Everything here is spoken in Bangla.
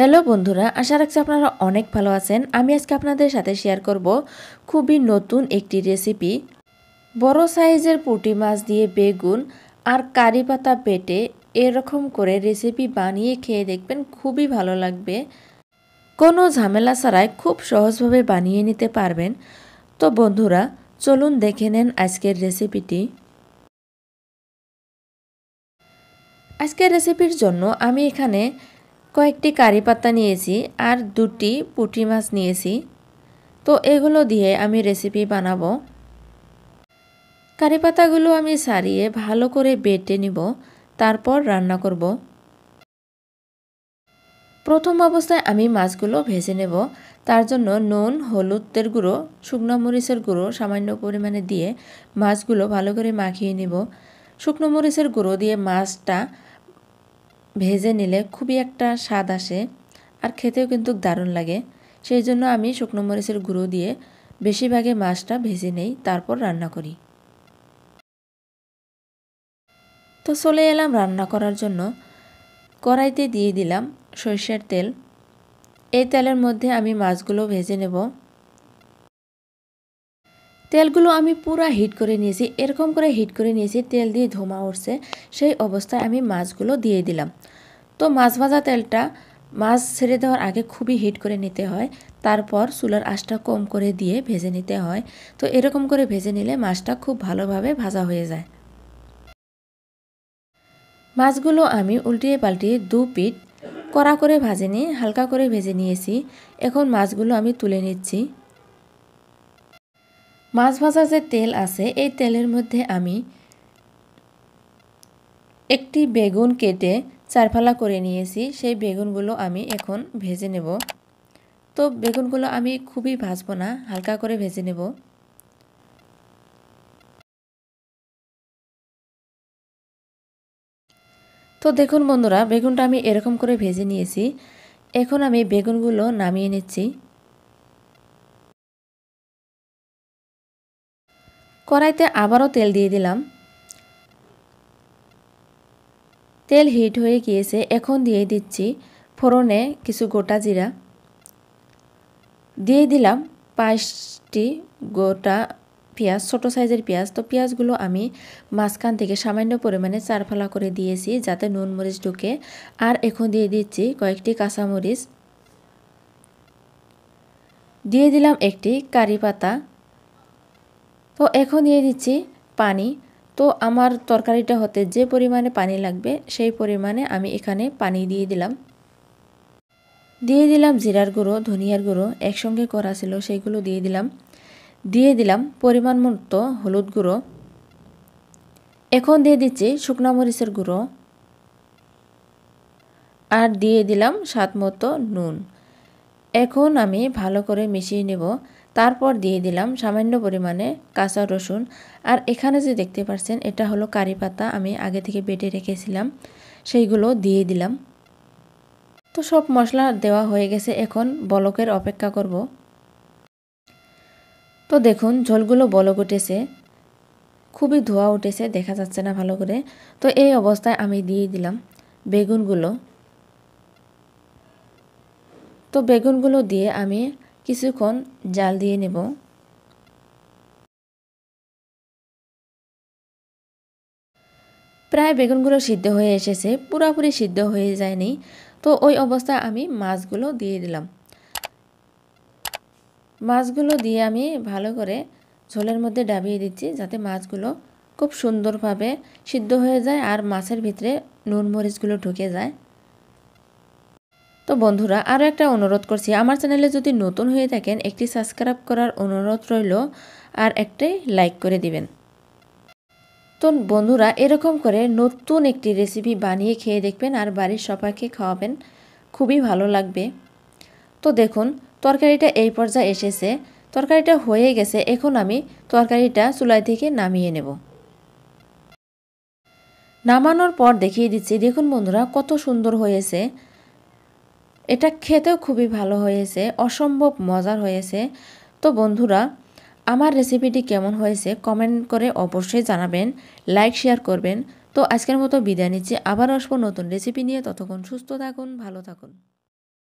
হ্যালো বন্ধুরা আশা রাখছি আপনারা অনেক ভালো আছেন আমি আজকে আপনাদের সাথে শেয়ার করব খুবই নতুন একটি রেসিপি বড় সাইজের পুঁটি মাছ দিয়ে বেগুন আর কারি পাতা পেটে এরকম করে রেসিপি বানিয়ে খেয়ে দেখবেন খুবই ভালো লাগবে কোনো ঝামেলা ছাড়াই খুব সহজভাবে বানিয়ে নিতে পারবেন তো বন্ধুরা চলুন দেখে নেন আজকের রেসিপিটি আজকের রেসিপির জন্য আমি এখানে কয়েকটি কারি পাতা নিয়েছি আর দুটি পুঁটি মাছ নিয়েছি তো এগুলো দিয়ে আমি রেসিপি বানাবো কারি পাতাগুলো আমি সারিয়ে ভালো করে বেটে নিব তারপর রান্না করব প্রথম অবস্থায় আমি মাছগুলো ভেজে নেব তার জন্য নুন হলুদের গুঁড়ো শুকনো মরিচের গুঁড়ো সামান্য পরিমাণে দিয়ে মাছগুলো ভালো করে মাখিয়ে নেব শুকনো মরিচের গুঁড়ো দিয়ে মাছটা ভেজে নিলে খুবই একটা স্বাদ আসে আর খেতেও কিন্তু দারুণ লাগে সেই জন্য আমি শুকনো মরিচের গুঁড়ো দিয়ে বেশিরভাগে মাছটা ভেজে নেই তারপর রান্না করি তো চলে এলাম রান্না করার জন্য কড়াইতে দিয়ে দিলাম সরষের তেল এই তেলের মধ্যে আমি মাছগুলো ভেজে নেব তেলগুলো আমি পুরো হিট করে নিয়েছি এরকম করে হিট করে নিয়েছি তেল দিয়ে ধোমা উঠছে সেই অবস্থায় আমি মাছগুলো দিয়ে দিলাম তো মাছ ভাজা তেলটা মাছ ছেড়ে দেওয়ার আগে খুবই হিট করে নিতে হয় তারপর চুলার আঁচটা কম করে দিয়ে ভেজে নিতে হয় তো এরকম করে ভেজে নিলে মাছটা খুব ভালোভাবে ভাজা হয়ে যায় মাছগুলো আমি উল্টিয়ে পাল্টিয়ে দু পিট কড়া করে ভাজে নিয়ে হালকা করে ভেজে নিয়েছি এখন মাছগুলো আমি তুলে নিচ্ছি মাছ ভাজার যে তেল আছে এই তেলের মধ্যে আমি একটি বেগুন কেটে চারফালা করে নিয়েছি সেই বেগুনগুলো আমি এখন ভেজে নেব তো বেগুনগুলো আমি খুবই ভাজবো না হালকা করে ভেজে নেব তো দেখুন বন্ধুরা বেগুনটা আমি এরকম করে ভেজে নিয়েছি এখন আমি বেগুনগুলো নামিয়ে নিচ্ছি কড়াইতে আবারও তেল দিয়ে দিলাম তেল হিট হয়ে গিয়েছে এখন দিয়ে দিচ্ছি ফোড়নে কিছু গোটা জিরা দিয়ে দিলাম পাঁচটি গোটা পেঁয়াজ ছোট সাইজের পেঁয়াজ তো পেঁয়াজগুলো আমি মাঝখান থেকে সামান্য পরিমাণে চারফালা করে দিয়েছি যাতে নুন মরিচ ঢুকে আর এখন দিয়ে দিচ্ছি কয়েকটি কাঁচামরিচ দিয়ে দিলাম একটি কারি পাতা তো এখন দিয়ে দিচ্ছি পানি তো আমার তরকারিটা হতে যে পরিমাণে পানি লাগবে সেই পরিমাণে আমি এখানে পানি দিয়ে দিলাম দিয়ে দিলাম জিরার গুঁড়ো ধনিয়ার গুঁড়ো একসঙ্গে করা ছিল সেইগুলো দিয়ে দিলাম দিয়ে দিলাম পরিমাণ মতো হলুদ গুঁড়ো এখন দিয়ে দিচ্ছি শুকনা মরিচের গুঁড়ো আর দিয়ে দিলাম স্বাদ মতো নুন এখন আমি ভালো করে মিশিয়ে নেব তারপর দিয়ে দিলাম সামান্য পরিমাণে কাঁচা রসুন আর এখানে যে দেখতে পাচ্ছেন এটা হলো কারি পাতা আমি আগে থেকে বেটে রেখেছিলাম সেইগুলো দিয়ে দিলাম তো সব মশলা দেওয়া হয়ে গেছে এখন বলকের অপেক্ষা করব তো দেখুন ঝোলগুলো বলক উঠেছে খুবই ধোয়া উঠেছে দেখা যাচ্ছে না ভালো করে তো এই অবস্থায় আমি দিয়ে দিলাম বেগুনগুলো তো বেগুনগুলো দিয়ে আমি কিছুক্ষণ জাল দিয়ে নেব প্রায় বেগুনগুলো সিদ্ধ হয়ে এসেছে পুরোপুরি সিদ্ধ হয়ে যায়নি তো ওই অবস্থায় আমি মাছগুলো দিয়ে দিলাম মাছগুলো দিয়ে আমি ভালো করে ঝোলের মধ্যে ডাবিয়ে দিচ্ছি যাতে মাছগুলো খুব সুন্দরভাবে সিদ্ধ হয়ে যায় আর মাছের ভিতরে নুন মরিচগুলো ঢুকে যায় তো বন্ধুরা আরও একটা অনুরোধ করছি আমার চ্যানেলে যদি নতুন হয়ে থাকেন একটি সাবস্ক্রাইব করার অনুরোধ রইল আর একটাই লাইক করে দিবেন তো বন্ধুরা এরকম করে নতুন একটি রেসিপি বানিয়ে খেয়ে দেখবেন আর বাড়ির সবাইকে খাওয়াবেন খুবই ভালো লাগবে তো দেখুন তরকারিটা এই পর্যায়ে এসেছে তরকারিটা হয়ে গেছে এখন আমি তরকারিটা চুলাই থেকে নামিয়ে নেব নামানোর পর দেখিয়ে দিচ্ছি দেখুন বন্ধুরা কত সুন্দর হয়েছে এটা খেতেও খুবই ভালো হয়েছে অসম্ভব মজার হয়েছে তো বন্ধুরা আমার রেসিপিটি কেমন হয়েছে কমেন্ট করে অবশ্যই জানাবেন লাইক শেয়ার করবেন তো আজকের মতো বিদায় নিচ্ছি আবার আসবো নতুন রেসিপি নিয়ে ততক্ষণ সুস্থ থাকুন ভালো থাকুন